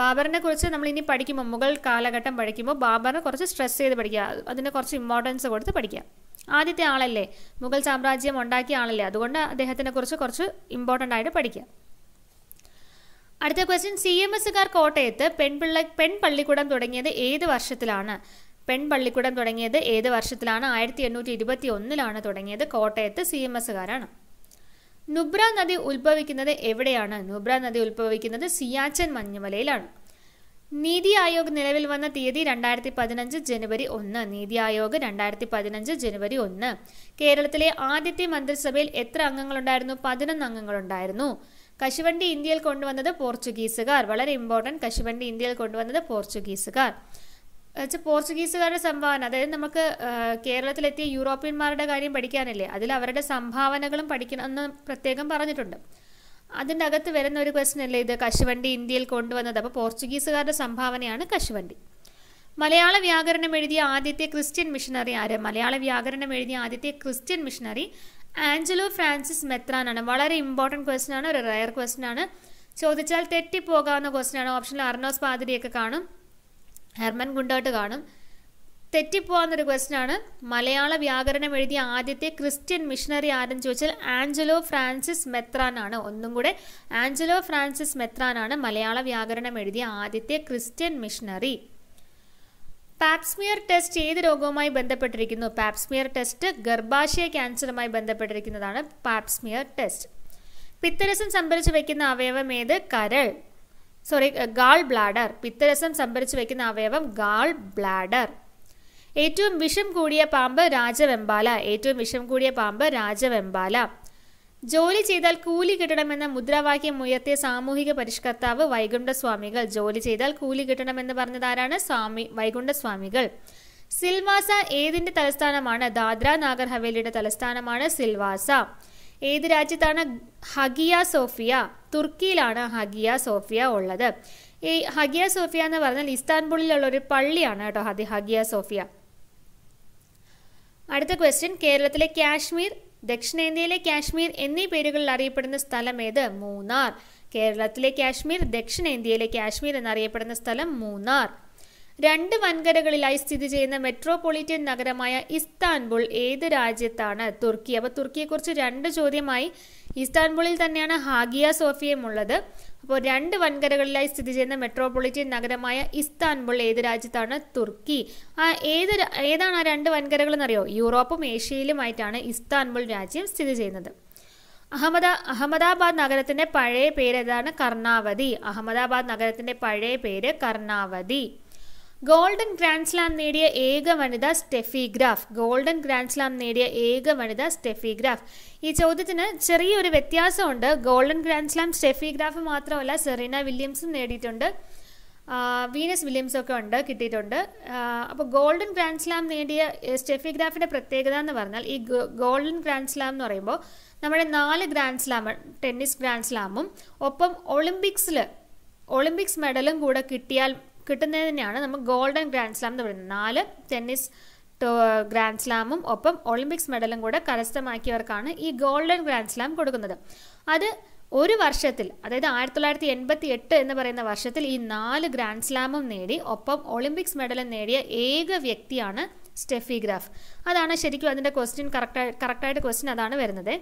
ബാബറിനെ കുറിച്ച് നമ്മൾ ഇനി പഠിക്കുമ്പോൾ മുഗൾ കാലഘട്ടം പഠിക്കുമ്പോൾ ബാബറിനെ കുറച്ച് സ്ട്രെസ് ചെയ്ത് പഠിക്കുക അതിനെ കുറച്ച് ഇമ്പോർട്ടൻസ് കൊടുത്ത് പഠിക്കുക ആദ്യത്തെ ആളല്ലേ മുഗൾ സാമ്രാജ്യം ഉണ്ടാക്കിയ ആളല്ലേ അതുകൊണ്ട് അദ്ദേഹത്തിനെ കുറിച്ച് കുറച്ച് ഇമ്പോർട്ടൻ്റ് ആയിട്ട് പഠിക്കുക അടുത്ത ക്വസ്റ്റ്യൻ സി എം എസ്സുകാർ കോട്ടയത്ത് പെൺപിള്ള പള്ളിക്കൂടം തുടങ്ങിയത് ഏത് വർഷത്തിലാണ് പള്ളിക്കൂടം തുടങ്ങിയത് ഏത് വർഷത്തിലാണ് ആയിരത്തി എണ്ണൂറ്റി ഇരുപത്തി ഒന്നിലാണ് തുടങ്ങിയത് കോട്ടയത്ത് സി എം എസ്സുകാരാണ് നുബ്ര നദി ഉത്ഭവിക്കുന്നത് എവിടെയാണ് നുബ്ര നദി ഉത്ഭവിക്കുന്നത് സിയാച്ചൻ മഞ്ഞുമലയിലാണ് നീതി ആയോഗ് നിലവിൽ വന്ന തീയതി രണ്ടായിരത്തി പതിനഞ്ച് ജനുവരി ഒന്ന് നീതി ആയോഗ് രണ്ടായിരത്തി പതിനഞ്ച് ജനുവരി ഒന്ന് കേരളത്തിലെ ആദ്യത്തെ മന്ത്രിസഭയിൽ എത്ര അംഗങ്ങളുണ്ടായിരുന്നു പതിനൊന്ന് അംഗങ്ങളുണ്ടായിരുന്നു കശുവണ്ടി ഇന്ത്യയിൽ കൊണ്ടുവന്നത് പോർച്ചുഗീസുകാർ വളരെ ഇമ്പോർട്ടൻറ്റ് കശുവണ്ടി ഇന്ത്യയിൽ കൊണ്ടുവന്നത് പോർച്ചുഗീസുകാർ വെച്ചാൽ പോർച്ചുഗീസുകാരുടെ സംഭാവന അതായത് നമുക്ക് കേരളത്തിലെത്തിയ യൂറോപ്യന്മാരുടെ കാര്യം പഠിക്കാനല്ലേ അതിൽ അവരുടെ സംഭാവനകളും പഠിക്കണം എന്ന് പ്രത്യേകം പറഞ്ഞിട്ടുണ്ട് അതിൻ്റെ അകത്ത് വരുന്ന ഒരു ക്വസ്റ്റ്യൻ അല്ലേ ഇത് കശുവണ്ടി ഇന്ത്യയിൽ കൊണ്ടുവന്നത് അപ്പോൾ പോർച്ചുഗീസുകാരുടെ സംഭാവനയാണ് കശുവണ്ടി മലയാള വ്യാകരണം എഴുതിയ ആദ്യത്തെ ക്രിസ്ത്യൻ മിഷണറി ആര് മലയാള വ്യാകരണം എഴുതിയ ആദ്യത്തെ ക്രിസ്ത്യൻ മിഷണറി ആഞ്ചലോ ഫ്രാൻസിസ് മെത്രാനാണ് വളരെ ഇമ്പോർട്ടൻറ്റ് ക്വസ്റ്റ്യൻ ആണ് ഒരു റയർ ക്വസ്റ്റ്യൻ ആണ് ചോദിച്ചാൽ തെറ്റിപ്പോകാവുന്ന ക്വസ്റ്റ്യൻ ആണ് ഓപ്ഷനിൽ അർണോസ് പാതിരിയൊക്കെ കാണും ഹെർമൻ ഗുണ്ടോട്ട് കാണും തെറ്റിപ്പോവാന്നൊരു ക്വസ്റ്റ്യൻ ആണ് മലയാള വ്യാകരണം എഴുതിയ ആദ്യത്തെ ക്രിസ്ത്യൻ മിഷണറി ആരെന്ന് ചോദിച്ചാൽ ആഞ്ചലോ ഫ്രാൻസിസ് മെത്രാൻ ആണ് ഒന്നും കൂടെ ആഞ്ചലോ ഫ്രാൻസിസ് മെത്രാൻ ആണ് മലയാള വ്യാകരണം എഴുതിയ ആദ്യത്തെ ക്രിസ്ത്യൻ മിഷണറി പാപ്സ്മിയർ ടെസ്റ്റ് ഏത് രോഗവുമായി ബന്ധപ്പെട്ടിരിക്കുന്നു പാപ്സ്മിയർ ടെസ്റ്റ് ഗർഭാശയ ക്യാൻസറുമായി ബന്ധപ്പെട്ടിരിക്കുന്നതാണ് പാപ്സ്മിയർ ടെസ്റ്റ് പിത്തരസം സംഭരിച്ചു വയ്ക്കുന്ന അവയവം ഏത് കരൾ സോറി ഗാൾ ബ്ലാഡർ പിത്തരസം സംഭരിച്ചു വെക്കുന്ന അവയവം ഗാൾ ബ്ലാഡർ ഏറ്റവും വിഷം കൂടിയ പാമ്പ് രാജവെമ്പാല ഏറ്റവും വിഷം കൂടിയ പാമ്പ് രാജവെമ്പാല ജോലി ചെയ്താൽ കൂലി കിട്ടണമെന്ന മുദ്രാവാക്യം ഉയർത്തിയ സാമൂഹിക പരിഷ്കർത്താവ് വൈകുണ്ഠസ്വാമികൾ ജോലി ചെയ്താൽ കൂലി കിട്ടണമെന്ന് പറഞ്ഞതാരാണ് സ്വാമി വൈകുണ്ഠസ്വാമികൾ സിൽവാസ ഏതിന്റെ തലസ്ഥാനമാണ് ദാദ്ര നാഗർ ഹവേലിയുടെ തലസ്ഥാനമാണ് സിൽവാസ ഏത് രാജ്യത്താണ് ഹഗിയ സോഫിയ തുർക്കിയിലാണ് ഹഗിയ സോഫിയ ഉള്ളത് ഈ ഹഗിയ സോഫിയ എന്ന് പറഞ്ഞാൽ ഇസ്താൻബുളിലുള്ള ഒരു പള്ളിയാണ് കേട്ടോ ഹതി ഹഗിയ സോഫിയ അടുത്ത ക്വസ്റ്റ്യൻ കേരളത്തിലെ കാശ്മീർ ദക്ഷിണേന്ത്യയിലെ കാശ്മീർ എന്നീ പേരുകളിൽ അറിയപ്പെടുന്ന സ്ഥലം ഏത് മൂന്നാർ കേരളത്തിലെ കാശ്മീർ ദക്ഷിണേന്ത്യയിലെ കാശ്മീർ എന്നറിയപ്പെടുന്ന സ്ഥലം മൂന്നാർ രണ്ട് വൻകരകളിലായി സ്ഥിതി ചെയ്യുന്ന മെട്രോപൊളിറ്റൻ നഗരമായ ഇസ്താൻബുൾ ഏത് രാജ്യത്താണ് തുർക്കി അപ്പൊ തുർക്കിയെക്കുറിച്ച് രണ്ട് ചോദ്യമായി ഇസ്താൻബുളിൽ തന്നെയാണ് ഹാഗിയ സോഫിയയും ഉള്ളത് അപ്പോൾ രണ്ട് വൻകരകളിലായി സ്ഥിതി ചെയ്യുന്ന മെട്രോപൊളിറ്റൻ നഗരമായ ഇസ്താൻബുൾ ഏത് രാജ്യത്താണ് തുർക്കി ആ ഏത് ഏതാണ് ആ രണ്ട് വൻകരകൾ എന്നറിയോ യൂറോപ്പും ഏഷ്യയിലുമായിട്ടാണ് ഇസ്താൻബുൾ രാജ്യം സ്ഥിതി ചെയ്യുന്നത് അഹമ്മദ അഹമ്മദാബാദ് നഗരത്തിന്റെ പഴയ പേര് ഏതാണ് കർണാവതി അഹമ്മദാബാദ് നഗരത്തിന്റെ പഴയ പേര് കർണാവതി ഗോൾഡൻ ഗ്രാൻഡ് സ്ലാം നേടിയ ഏക വനിത Steffi Graf golden grand slam നേടിയ ഏക വനിത സ്റ്റെഫി ഗ്രാഫ് ഈ ചോദ്യത്തിന് ചെറിയൊരു വ്യത്യാസമുണ്ട് golden grand slam Steffi Graf മാത്രമല്ല സെറീന വില്യംസും നേടിയിട്ടുണ്ട് വീനസ് വില്യംസ് ഒക്കെ ഉണ്ട് കിട്ടിയിട്ടുണ്ട് അപ്പോൾ ഗോൾഡൻ ഗ്രാൻഡ് സ്ലാം നേടിയ സ്റ്റെഫി ഗ്രാഫിൻ്റെ പ്രത്യേകത എന്ന് പറഞ്ഞാൽ ഈ ഗോൾഡൻ ഗ്രാൻഡ് സ്ലാം എന്ന് പറയുമ്പോൾ നമ്മുടെ നാല് ഗ്രാൻഡ് സ്ലാം ടെന്നീസ് ഗ്രാൻഡ് സ്ലാമും ഒപ്പം ഒളിമ്പിക്സിൽ ഒളിമ്പിക്സ് മെഡലും കൂടെ കിട്ടിയാൽ തന്നെയാണ് നമ്മൾ ഗോൾഡൻ ഗ്രാൻഡ് സ്ലാം എന്ന് പറയുന്നത് നാല് ടെന്നീസ് ഗ്രാൻഡ് സ്ലാമും ഒപ്പം ഒളിമ്പിക്സ് മെഡലും കൂടെ കരസ്ഥമാക്കിയവർക്കാണ് ഈ ഗോൾഡൻ ഗ്രാൻഡ് സ്ലാം കൊടുക്കുന്നത് അത് ഒരു വർഷത്തിൽ അതായത് ആയിരത്തി തൊള്ളായിരത്തി എൺപത്തി എട്ട് എന്ന് പറയുന്ന വർഷത്തിൽ ഈ നാല് ഗ്രാൻഡ് സ്ലാമും നേടി ഒപ്പം ഒളിമ്പിക്സ് മെഡലും നേടിയ ഏക വ്യക്തിയാണ് സ്റ്റെഫി ഗ്രാഫ് അതാണ് ശരിക്കും അതിൻ്റെ ക്വസ്റ്റ്യൻ കറക്റ്റായി കറക്റ്റായിട്ട് ക്വസ്റ്റ്യൻ അതാണ് വരുന്നത്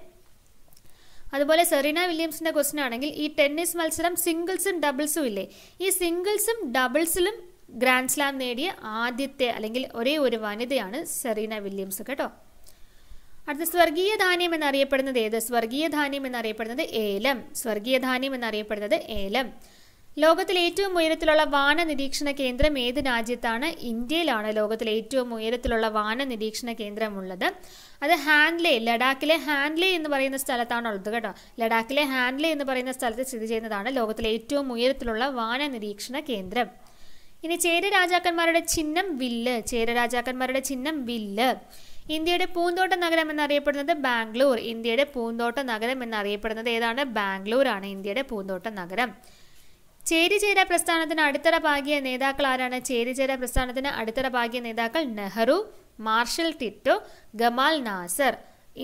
അതുപോലെ സെറീന വില്യംസിന്റെ ക്വസ്റ്റൻ ആണെങ്കിൽ ഈ ടെന്നീസ് മത്സരം സിംഗിൾസും ഡബിൾസും ഇല്ലേ ഈ സിംഗിൾസും ഡബിൾസിലും ഗ്രാൻഡ് സ്ലാം നേടിയ ആദ്യത്തെ അല്ലെങ്കിൽ ഒരേ ഒരു വനിതയാണ് സെറീന വില്യംസ് കേട്ടോ അടുത്ത സ്വർഗീയ ധാന്യം എന്നറിയപ്പെടുന്നത് ഏത് സ്വർഗീയ ധാന്യം എന്നറിയപ്പെടുന്നത് ഏലം സ്വർഗീയ ധാന്യം എന്നറിയപ്പെടുന്നത് ഏലം ലോകത്തിലെ ഏറ്റവും ഉയരത്തിലുള്ള വാന നിരീക്ഷണ കേന്ദ്രം ഏത് രാജ്യത്താണ് ഇന്ത്യയിലാണ് ലോകത്തിലെ ഏറ്റവും ഉയരത്തിലുള്ള വാന നിരീക്ഷണ കേന്ദ്രമുള്ളത് അത് ഹാൻഡ്ലേ ലഡാക്കിലെ ഹാൻഡ്ലേ എന്ന് പറയുന്ന സ്ഥലത്താണുള്ളത് കേട്ടോ ലഡാക്കിലെ ഹാൻഡ്ലേ എന്ന് പറയുന്ന സ്ഥലത്ത് സ്ഥിതി ചെയ്യുന്നതാണ് ലോകത്തിലെ ഏറ്റവും ഉയരത്തിലുള്ള വാന നിരീക്ഷണ കേന്ദ്രം ഇനി ചേര രാജാക്കന്മാരുടെ ചിഹ്നം വില്ല് ചേര രാജാക്കന്മാരുടെ ചിഹ്നം വില്ല് ഇന്ത്യയുടെ പൂന്തോട്ട നഗരം എന്നറിയപ്പെടുന്നത് ബാംഗ്ലൂർ ഇന്ത്യയുടെ പൂന്തോട്ട നഗരം എന്നറിയപ്പെടുന്നത് ഏതാണ് ബാംഗ്ലൂർ ആണ് ഇന്ത്യയുടെ പൂന്തോട്ട നഗരം ചേരിചേര പ്രസ്ഥാനത്തിന് അടിത്തറ പാകിയ നേതാക്കൾ ആരാണ് ചേരിചേര പ്രസ്ഥാനത്തിന് അടിത്തറ പാകിയ നേതാക്കൾ Nehru Marshal Tito Gamal Nasser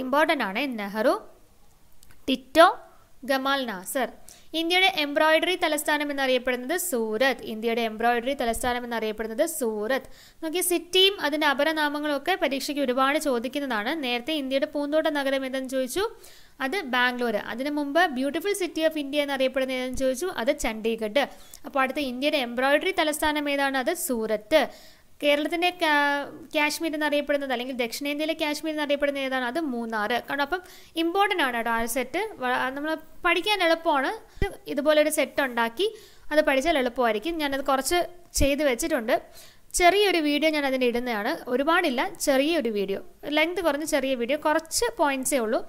important ആണ് നെഹ്റു ടിറ്റോ ഗമാൽ നാസർ ഇന്ത്യയുടെ എംബ്രോയിഡറി തലസ്ഥാനം എന്നറിയപ്പെടുന്നത് സൂറത്ത് ഇന്ത്യയുടെ എംബ്രോയിഡറി തലസ്ഥാനം എന്നറിയപ്പെടുന്നത് സൂറത്ത് നോക്കിയ സിറ്റിയും അതിൻ്റെ അപരനാമങ്ങളും ഒക്കെ പരീക്ഷയ്ക്ക് ഒരുപാട് ചോദിക്കുന്നതാണ് നേരത്തെ ഇന്ത്യയുടെ പൂന്തോട്ട നഗരം എന്തെന്ന് ചോദിച്ചു അത് ബാംഗ്ലൂർ അതിനു മുമ്പ് ബ്യൂട്ടിഫുൾ സിറ്റി ഓഫ് ഇന്ത്യ എന്നറിയപ്പെടുന്ന ഏതെന്ന് ചോദിച്ചു അത് ചണ്ഡീഗഡ് അപ്പോൾ അടുത്ത ഇന്ത്യയുടെ എംബ്രോയിഡറി തലസ്ഥാനം ഏതാണ് അത് സൂറത്ത് കേരളത്തിൻ്റെ കാശ്മീർ എന്നറിയപ്പെടുന്നത് അല്ലെങ്കിൽ ദക്ഷിണേന്ത്യയിലെ കാശ്മീർ എന്നറിയപ്പെടുന്നത് ഏതാണ് അത് മൂന്നാർ കാരണം അപ്പം ഇമ്പോർട്ടൻ്റ് ആണ് കേട്ടോ ആ സെറ്റ് നമ്മൾ പഠിക്കാൻ എളുപ്പമാണ് ഇതുപോലെ ഒരു സെറ്റ് ഉണ്ടാക്കി അത് പഠിച്ചാൽ എളുപ്പമായിരിക്കും ഞാനത് കുറച്ച് ചെയ്ത് വെച്ചിട്ടുണ്ട് ചെറിയൊരു വീഡിയോ ഞാൻ അതിന് ഇടുന്നതാണ് ഒരുപാടില്ല ചെറിയൊരു വീഡിയോ ലെങ്ത് കുറഞ്ഞ് ചെറിയ വീഡിയോ കുറച്ച് പോയിൻറ്സേ ഉള്ളൂ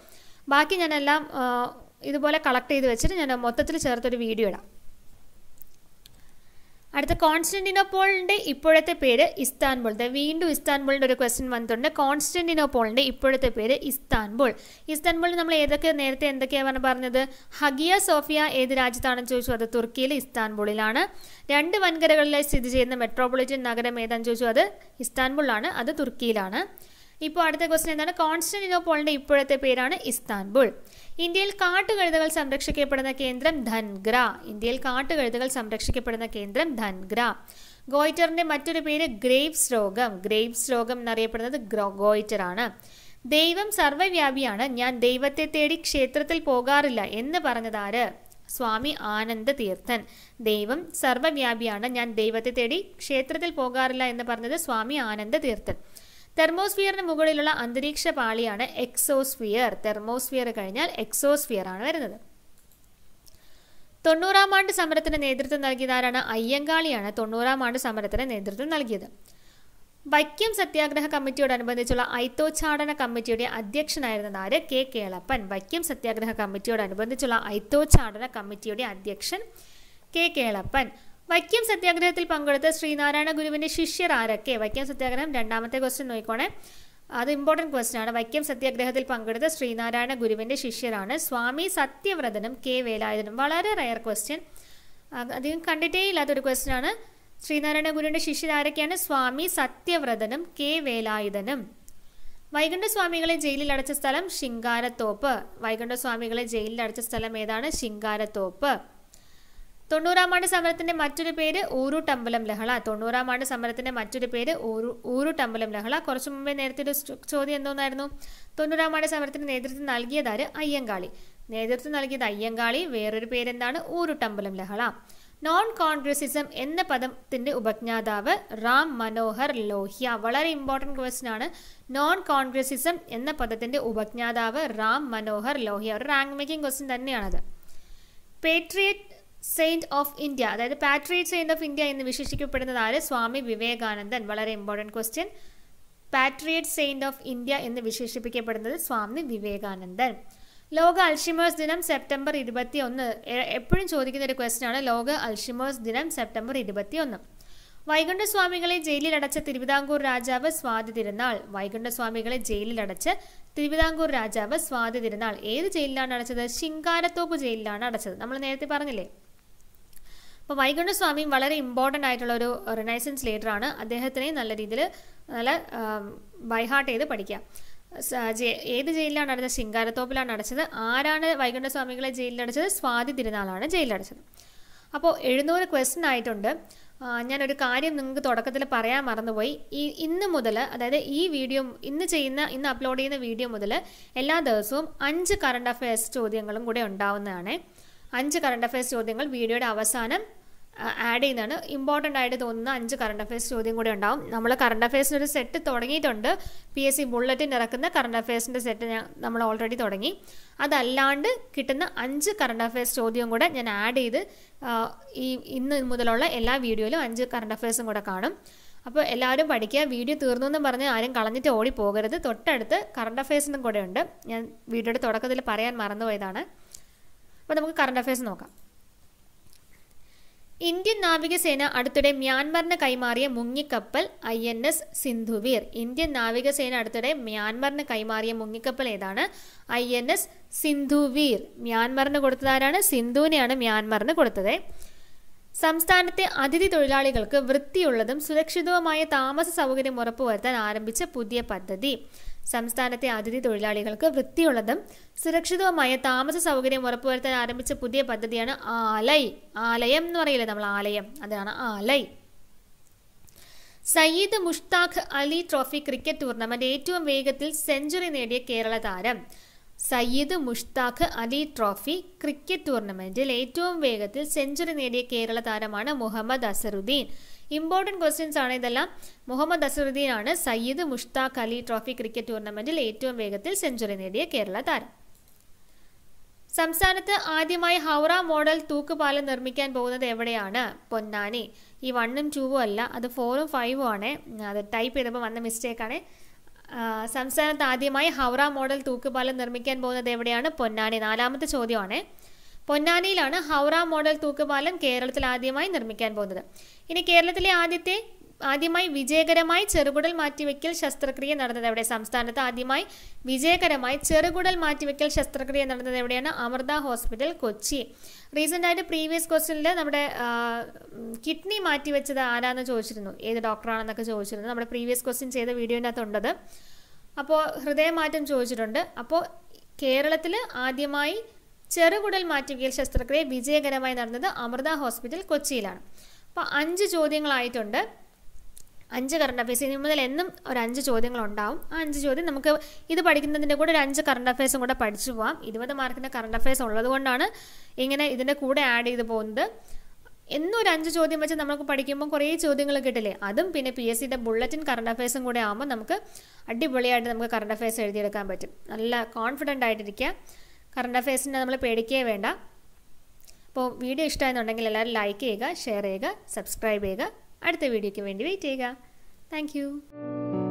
ബാക്കി ഞാനെല്ലാം ഇതുപോലെ കളക്ട് ചെയ്ത് വെച്ചിട്ട് ഞാൻ മൊത്തത്തിൽ ചേർത്തൊരു വീഡിയോ ഇടാം അടുത്ത കോൺസ്റ്റന്റിനോപോളിൻ്റെ ഇപ്പോഴത്തെ പേര് ഇസ്താൻബുൾ വീണ്ടും ഇസ്താൻബുളിൻ്റെ ഒരു ക്വസ്റ്റ്യൻ വന്നിട്ടുണ്ട് കോൺസ്റ്റന്റിനോപോളിൻ്റെ ഇപ്പോഴത്തെ പേര് ഇസ്താൻബുൾ ഇസ്താൻബുളിൽ നമ്മൾ ഏതൊക്കെ നേരത്തെ എന്തൊക്കെയാണ് പറഞ്ഞത് ഹഗിയ സോഫിയ ഏത് രാജ്യത്താണെന്ന് ചോദിച്ചു അത് തുർക്കിയിലെ ഇസ്താൻബുളിലാണ് രണ്ട് വൻകരകളിലായി സ്ഥിതി ചെയ്യുന്ന മെട്രോപൊളിറ്റൻ നഗരം ഏതാണെന്ന് ചോദിച്ചു അത് ഇസ്താൻബുളാണ് അത് തുർക്കിയിലാണ് ഇപ്പോൾ അടുത്ത ക്വസ്റ്റൻ എന്താണ് കോൺസ്റ്റന്റിനോപോളിൻ്റെ ഇപ്പോഴത്തെ പേരാണ് ഇസ്താൻബുൾ ഇന്ത്യയിൽ കാട്ടുകഴുതകൾ സംരക്ഷിക്കപ്പെടുന്ന കേന്ദ്രം ധൻഗ്ര ഇന്ത്യയിൽ കാട്ടുകഴുതകൾ സംരക്ഷിക്കപ്പെടുന്ന കേന്ദ്രം ധൻഗ്ര ഗോയിറ്ററിൻ്റെ മറ്റൊരു പേര് ഗ്രേവ്സ് രോഗം ഗ്രേവ്സ് രോഗം എന്നറിയപ്പെടുന്നത് ഗോയിറ്റർ ആണ് ദൈവം സർവവ്യാപിയാണ് ഞാൻ ദൈവത്തെ തേടി ക്ഷേത്രത്തിൽ പോകാറില്ല എന്ന് പറഞ്ഞതാര് സ്വാമി ആനന്ദ തീർത്ഥൻ ദൈവം സർവവ്യാപിയാണ് ഞാൻ ദൈവത്തെ തേടി ക്ഷേത്രത്തിൽ പോകാറില്ല എന്ന് പറഞ്ഞത് സ്വാമി ആനന്ദ തീർത്ഥൻ തെർമോസ്ഫിയറിന് മുകളിലുള്ള അന്തരീക്ഷ പാളിയാണ് എക്സോസ്ഫിയർ തെർമോസ്ഫിയർ കഴിഞ്ഞാൽ എക്സോസ്ഫിയർ ആണ് വരുന്നത് തൊണ്ണൂറാം ആണ്ട് സമരത്തിന് നേതൃത്വം നൽകിയത് ആരാണ് അയ്യങ്കാളിയാണ് തൊണ്ണൂറാം ആണ്ട് സമരത്തിന് നേതൃത്വം നൽകിയത് വൈക്കം സത്യാഗ്രഹ കമ്മിറ്റിയോടനുബന്ധിച്ചുള്ള ഐത്തോച്ചാടന കമ്മിറ്റിയുടെ അധ്യക്ഷനായിരുന്നത് ആര് കെ കേളപ്പൻ വൈക്കം സത്യാഗ്രഹ കമ്മിറ്റിയോടനുബന്ധിച്ചുള്ള ഐത്തോച്ചാടന കമ്മിറ്റിയുടെ അധ്യക്ഷൻ കെ കേളപ്പൻ വൈക്കം സത്യാഗ്രഹത്തിൽ പങ്കെടുത്ത ശ്രീനാരായണ ഗുരുവിന്റെ ശിഷ്യർ ആരൊക്കെ വൈക്കം സത്യാഗ്രഹം രണ്ടാമത്തെ ക്വസ്റ്റ്യൻ നോക്കിക്കോണേ അത് ഇമ്പോർട്ടൻറ്റ് ക്വസ്റ്റ്യൻ ആണ് വൈക്കം സത്യാഗ്രഹത്തിൽ പങ്കെടുത്ത ശ്രീനാരായണ ഗുരുവിൻ്റെ ശിഷ്യരാണ് സ്വാമി സത്യവ്രതനും കെ വേലായുധനും വളരെ റയർ ക്വസ്റ്റ്യൻ അധികം കണ്ടിട്ടേ ഇല്ലാത്തൊരു ക്വസ്റ്റ്യൻ ആണ് ശ്രീനാരായണ ഗുരുവിൻ്റെ ശിഷ്യരാരൊക്കെയാണ് സ്വാമി സത്യവ്രതനും കെ വേലായുധനും വൈകുണ്ഠസ്വാമികളെ ജയിലിൽ അടച്ച സ്ഥലം ശിങ്കാരത്തോപ്പ് വൈകുണ്ഠസ്വാമികളെ ജയിലിൽ അടച്ച സ്ഥലം ഏതാണ് ശിങ്കാരത്തോപ്പ് തൊണ്ണൂറാം ആണ്ട് സമരത്തിന്റെ മറ്റൊരു പേര് ഊരു ടമ്പലം ലഹള തൊണ്ണൂറാം ആണ്ട് സമരത്തിന്റെ മറ്റൊരു പേര് ഊരു ടമ്പലം ലഹള കുറച്ചു മുമ്പേ നേരത്തെ ഒരു ചോദ്യം എന്തോന്നായിരുന്നു തൊണ്ണൂറാം ആണ്ട് സമരത്തിന് നേതൃത്വം നൽകിയതാര് അയ്യങ്കാളി നേതൃത്വം നൽകിയത് അയ്യങ്കാളി വേറൊരു പേരെന്താണ് ടമ്പലം ലഹള നോൺ കോൺഗ്രസിസം എന്ന പദത്തിന്റെ ഉപജ്ഞാതാവ് റാം മനോഹർ ലോഹ്യ വളരെ ഇമ്പോർട്ടൻറ്റ് ക്വസ്റ്റൻ ആണ് നോൺ കോൺഗ്രസിസം എന്ന പദത്തിന്റെ ഉപജ്ഞാതാവ് റാം മനോഹർ ലോഹ്യ ഒരു റാങ്ക് മേക്കിംഗ് ക്വസ്റ്റ്യൻ തന്നെയാണത് പേട്രിയറ്റ് സെയിന്റ് ഓഫ് ഇന്ത്യ അതായത് പാട്രിയറ്റ് സെയിന്റ് ഓഫ് ഇന്ത്യ എന്ന് വിശേഷിക്കപ്പെടുന്നത് ആര് സ്വാമി വിവേകാനന്ദൻ വളരെ important question patriot saint of India എന്ന് വിശേഷിപ്പിക്കപ്പെടുന്നത് സ്വാമി വിവേകാനന്ദൻ ലോക അൽഷിമേഴ്സ് ദിനം സെപ്റ്റംബർ ഇരുപത്തി ഒന്ന് എപ്പോഴും ചോദിക്കുന്ന ഒരു ക്വസ്റ്റ്യൻ ആണ് ലോക അൽഷിമേഴ്സ് ദിനം സെപ്റ്റംബർ ഇരുപത്തി ഒന്ന് വൈകുണ്ഠസ്വാമികളെ ജയിലിലടച്ച തിരുവിതാംകൂർ രാജാവ് സ്വാതി തിരുനാൾ വൈകുണ്ഠസ്വാമികളെ ജയിലിലടച്ച് തിരുവിതാംകൂർ രാജാവ് സ്വാതി തിരുനാൾ ഏത് ജയിലിലാണ് അടച്ചത് ശിങ്കാരത്തോപ്പ് ജയിലിലാണ് അടച്ചത് നമ്മൾ നേരത്തെ പറഞ്ഞില്ലേ അപ്പോൾ സ്വാമി വളരെ ഇമ്പോർട്ടൻ്റ് ആയിട്ടുള്ള ഒരു റിനൈസൻസ് ആണ് അദ്ദേഹത്തിനെ നല്ല രീതിയിൽ നല്ല ബൈഹാർട്ട് ചെയ്ത് പഠിക്കുക ഏത് ജയിലിലാണ് അടച്ചത് ശിങ്കാരത്തോപ്പിലാണ് അടച്ചത് ആരാണ് ജയിലിൽ ജയിലിലടച്ചത് സ്വാതി തിരുനാളാണ് ജയിലിലടച്ചത് അപ്പോൾ എഴുന്നൂറ് ക്വസ്റ്റൻ ആയിട്ടുണ്ട് ഞാനൊരു കാര്യം നിങ്ങൾക്ക് തുടക്കത്തിൽ പറയാൻ മറന്നുപോയി ഈ ഇന്ന് മുതൽ അതായത് ഈ വീഡിയോ ഇന്ന് ചെയ്യുന്ന ഇന്ന് അപ്ലോഡ് ചെയ്യുന്ന വീഡിയോ മുതൽ എല്ലാ ദിവസവും അഞ്ച് കറണ്ട് അഫയേഴ്സ് ചോദ്യങ്ങളും കൂടെ ഉണ്ടാവുന്നതാണ് അഞ്ച് കറണ്ട് അഫയേഴ്സ് ചോദ്യങ്ങൾ വീഡിയോയുടെ അവസാനം ആഡ് ചെയ്യുന്നതാണ് ഇമ്പോർട്ടൻ്റ് ആയിട്ട് തോന്നുന്ന അഞ്ച് കറണ്ട് അഫയേഴ്സ് ചോദ്യം കൂടെ ഉണ്ടാവും നമ്മൾ കറണ്ട് അഫയേഴ്സിൻ്റെ ഒരു സെറ്റ് തുടങ്ങിയിട്ടുണ്ട് പി എസ് സി ബുള്ളറ്റിൻ ഇറക്കുന്ന കറണ്ട് അഫയേഴ്സിൻ്റെ സെറ്റ് ഞാൻ നമ്മൾ ഓൾറെഡി തുടങ്ങി അതല്ലാണ്ട് കിട്ടുന്ന അഞ്ച് കറണ്ട് അഫയേഴ്സ് ചോദ്യം കൂടെ ഞാൻ ആഡ് ചെയ്ത് ഈ ഇന്ന് മുതലുള്ള എല്ലാ വീഡിയോയിലും അഞ്ച് കറണ്ട് അഫയേഴ്സും കൂടെ കാണും അപ്പോൾ എല്ലാവരും പഠിക്കുക വീഡിയോ തീർന്നു എന്ന് പറഞ്ഞ് ആരും കളഞ്ഞിട്ട് ഓടി പോകരുത് തൊട്ടടുത്ത് കറണ്ട് അഫയേഴ്സിനും കൂടെ ഉണ്ട് ഞാൻ വീഡിയോയുടെ തുടക്കത്തിൽ പറയാൻ മറന്നുപോയതാണ് അപ്പോൾ നമുക്ക് കറണ്ട് അഫയേഴ്സ് നോക്കാം ഇന്ത്യൻ നാവികസേന അടുത്തിടെ മ്യാൻമറിന് കൈമാറിയ മുങ്ങിക്കപ്പൽ I N S Sindhuvir Indian നാവികസേന അടുത്തിടെ മ്യാൻമറിന് കൈമാറിയ മുങ്ങിക്കപ്പൽ ഏതാണ് ഐ എൻ എസ് സിന്ധുവീർ മ്യാൻമറിന് കൊടുത്തതാരാണ് സിന്ധുവിനെയാണ് മ്യാൻമറിന് കൊടുത്തത് സംസ്ഥാനത്തെ അതിഥി തൊഴിലാളികൾക്ക് വൃത്തിയുള്ളതും സുരക്ഷിതവുമായ താമസ സൗകര്യം ഉറപ്പുവരുത്താൻ ആരംഭിച്ച പുതിയ പദ്ധതി സംസ്ഥാനത്തെ അതിഥി തൊഴിലാളികൾക്ക് വൃത്തിയുള്ളതും സുരക്ഷിതവുമായ താമസ സൗകര്യം ഉറപ്പുവരുത്താൻ ആരംഭിച്ച പുതിയ പദ്ധതിയാണ് ആലയ് ആലയം എന്ന് പറയില്ലേ നമ്മൾ ആലയം അതാണ് ആലയ് Syed Mushtaq Ali trophy cricket tournament ഏറ്റവും വേഗത്തിൽ സെഞ്ചുറി നേടിയ കേരള താരം സയ്യിദ് മുഷ്താഖ് അലി ട്രോഫി ക്രിക്കറ്റ് ടൂർണമെന്റിൽ ഏറ്റവും വേഗത്തിൽ സെഞ്ചുറി നേടിയ കേരള താരമാണ് മുഹമ്മദ് അസറുദ്ദീൻ ഇമ്പോർട്ടൻറ്റ് ക്വസ്റ്റ്യൻസ് ആണ് ഇതെല്ലാം മുഹമ്മദ് ആണ് സയ്യിദ് മുഷ്താഖ് അലി ട്രോഫി ക്രിക്കറ്റ് ടൂർണമെൻറ്റിൽ ഏറ്റവും വേഗത്തിൽ സെഞ്ചുറി നേടിയ കേരള താരം സംസ്ഥാനത്ത് ആദ്യമായി ഹൗറ മോഡൽ തൂക്കുപാലം നിർമ്മിക്കാൻ പോകുന്നത് എവിടെയാണ് പൊന്നാനി ഈ വണ്ണും ടൂവും അല്ല അത് ഫോറും ഫൈവും ആണ് അത് ടൈപ്പ് ചെയ്തപ്പോൾ വന്ന മിസ്റ്റേക്കാണ് സംസ്ഥാനത്ത് ആദ്യമായി ഹൗറ മോഡൽ തൂക്കുപാലം നിർമ്മിക്കാൻ പോകുന്നത് എവിടെയാണ് പൊന്നാനി നാലാമത്തെ ചോദ്യമാണ് പൊന്നാനിയിലാണ് ഹൗറ മോഡൽ തൂക്കുപാലം കേരളത്തിൽ ആദ്യമായി നിർമ്മിക്കാൻ പോകുന്നത് ഇനി കേരളത്തിലെ ആദ്യത്തെ ആദ്യമായി വിജയകരമായി ചെറുകുടൽ മാറ്റിവെക്കൽ ശസ്ത്രക്രിയ നടന്നത് എവിടെ സംസ്ഥാനത്ത് ആദ്യമായി വിജയകരമായി ചെറുകുടൽ മാറ്റിവെക്കൽ ശസ്ത്രക്രിയ നടന്നത് എവിടെയാണ് അമൃത ഹോസ്പിറ്റൽ കൊച്ചി റീസെൻ്റ് ആയിട്ട് പ്രീവിയസ് ക്വസ്റ്റനിൽ നമ്മുടെ കിഡ്നി മാറ്റിവെച്ചത് ആരാന്ന് ചോദിച്ചിരുന്നു ഏത് ഡോക്ടറാണെന്നൊക്കെ ചോദിച്ചിരുന്നു നമ്മുടെ പ്രീവിയസ് ക്വസ്റ്റ്യൻ ചെയ്ത വീഡിയോനകത്തുണ്ടത് അപ്പോൾ ഹൃദയമാറ്റം ചോദിച്ചിട്ടുണ്ട് അപ്പോൾ കേരളത്തിൽ ആദ്യമായി ചെറുകുടൽ മാറ്റുകയിൽ ശസ്ത്രക്രിയ വിജയകരമായി നടന്നത് അമൃത ഹോസ്പിറ്റൽ കൊച്ചിയിലാണ് അപ്പോൾ അഞ്ച് ചോദ്യങ്ങളായിട്ടുണ്ട് അഞ്ച് കറണ്ട് അഫയേഴ്സ് ഇനി മുതൽ എന്നും ഒരു അഞ്ച് ചോദ്യങ്ങൾ ഉണ്ടാവും ആ അഞ്ച് ചോദ്യം നമുക്ക് ഇത് പഠിക്കുന്നതിൻ്റെ കൂടെ ഒരു അഞ്ച് കറണ്ട് അഫയേഴ്സും കൂടെ പഠിച്ചു പോകാം ഇരുപത് മാർക്കിൻ്റെ കറണ്ട് അഫയേഴ്സ് ഉള്ളതുകൊണ്ടാണ് ഇങ്ങനെ ഇതിൻ്റെ കൂടെ ആഡ് ചെയ്ത് പോകുന്നത് എന്നും ഒരു അഞ്ച് ചോദ്യം വെച്ച് നമുക്ക് പഠിക്കുമ്പോൾ കുറേ ചോദ്യങ്ങൾ കിട്ടില്ലേ അതും പിന്നെ പി എസ് സിയുടെ ബുള്ളറ്റിൻ കറണ്ട് അഫയേഴ്സും കൂടെ ആകുമ്പോൾ നമുക്ക് അടിപൊളിയായിട്ട് നമുക്ക് കറണ്ട് അഫയേഴ്സ് എഴുതിയെടുക്കാൻ പറ്റും നല്ല കോൺഫിഡൻ്റ് ആയിട്ടിരിക്കുക കറണ്ട് അഫയേഴ്സിനെ നമ്മൾ പേടിക്കുകയേ വേണ്ട അപ്പോൾ വീഡിയോ ഇഷ്ടമായെന്നുണ്ടെങ്കിൽ എല്ലാവരും ലൈക്ക് ചെയ്യുക ഷെയർ ചെയ്യുക സബ്സ്ക്രൈബ് ചെയ്യുക അടുത്ത വീഡിയോയ്ക്ക് വേണ്ടി വെയിറ്റ് ചെയ്യുക താങ്ക്